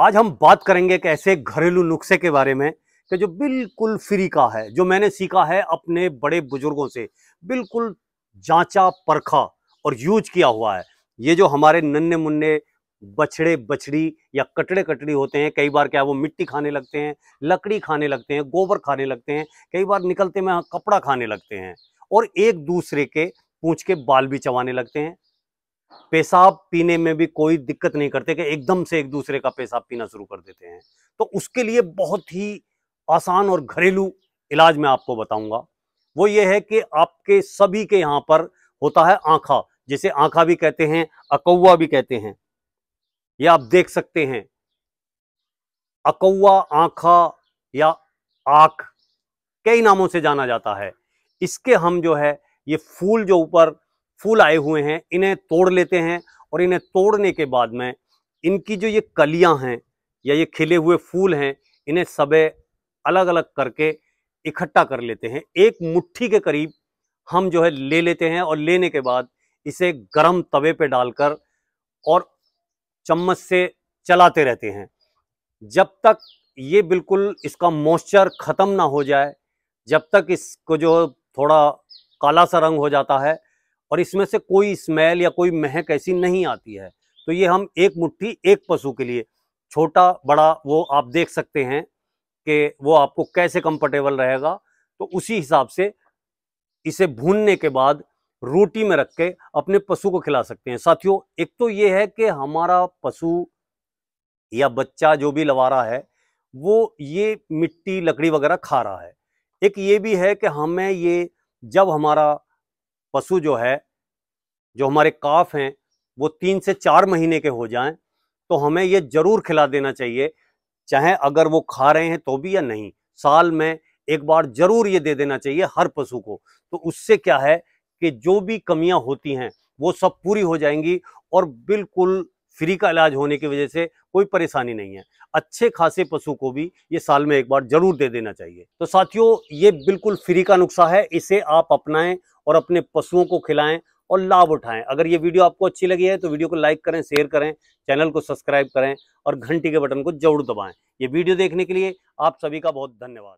आज हम बात करेंगे एक ऐसे घरेलू नुस्खे के बारे में कि जो बिल्कुल फ्री का है जो मैंने सीखा है अपने बड़े बुजुर्गों से बिल्कुल जांचा परखा और यूज किया हुआ है ये जो हमारे नन्हे मुन्ने बछड़े बछड़ी या कटड़े कटड़ी होते हैं कई बार क्या वो मिट्टी खाने लगते हैं लकड़ी खाने लगते हैं गोबर खाने लगते हैं कई बार निकलते में कपड़ा खाने लगते हैं और एक दूसरे के पूछ के बाल भी चबाने लगते हैं पेशाब पीने में भी कोई दिक्कत नहीं करते कि एकदम से एक दूसरे का पेशाब पीना शुरू कर देते हैं तो उसके लिए बहुत ही आसान और घरेलू इलाज मैं आपको बताऊंगा वो ये है कि आपके सभी के यहाँ पर होता है आंखा जिसे आंखा भी कहते हैं अकौवा भी कहते हैं यह आप देख सकते हैं अकौवा आंखा या आख कई नामों से जाना जाता है इसके हम जो है ये फूल जो ऊपर फूल आए हुए हैं इन्हें तोड़ लेते हैं और इन्हें तोड़ने के बाद में इनकी जो ये कलियां हैं या ये खिले हुए फूल हैं इन्हें सबे अलग अलग करके इकट्ठा कर लेते हैं एक मुट्ठी के करीब हम जो है ले लेते हैं और लेने के बाद इसे गरम तवे पे डालकर और चम्मच से चलाते रहते हैं जब तक ये बिल्कुल इसका मॉइस्चर ख़त्म ना हो जाए जब तक इसको जो थोड़ा काला सा रंग हो जाता है और इसमें से कोई स्मेल या कोई महक ऐसी नहीं आती है तो ये हम एक मुट्ठी एक पशु के लिए छोटा बड़ा वो आप देख सकते हैं कि वो आपको कैसे कंफर्टेबल रहेगा तो उसी हिसाब से इसे भूनने के बाद रोटी में रख के अपने पशु को खिला सकते हैं साथियों एक तो ये है कि हमारा पशु या बच्चा जो भी लवारा है वो ये मिट्टी लकड़ी वगैरह खा रहा है एक ये भी है कि हमें ये जब हमारा पशु जो है जो हमारे काफ हैं वो तीन से चार महीने के हो जाएं तो हमें ये जरूर खिला देना चाहिए चाहे अगर वो खा रहे हैं तो भी या नहीं साल में एक बार जरूर ये दे देना चाहिए हर पशु को तो उससे क्या है कि जो भी कमियां होती हैं वो सब पूरी हो जाएंगी और बिल्कुल फ्री का इलाज होने की वजह से कोई परेशानी नहीं है अच्छे खासे पशु को भी ये साल में एक बार जरूर दे देना चाहिए तो साथियों ये बिल्कुल फ्री का नुस्खा है इसे आप अपनाएं और अपने पशुओं को खिलाएं और लाभ उठाएं अगर ये वीडियो आपको अच्छी लगी है तो वीडियो को लाइक करें शेयर करें चैनल को सब्सक्राइब करें और घंटी के बटन को जरूर दबाएं ये वीडियो देखने के लिए आप सभी का बहुत धन्यवाद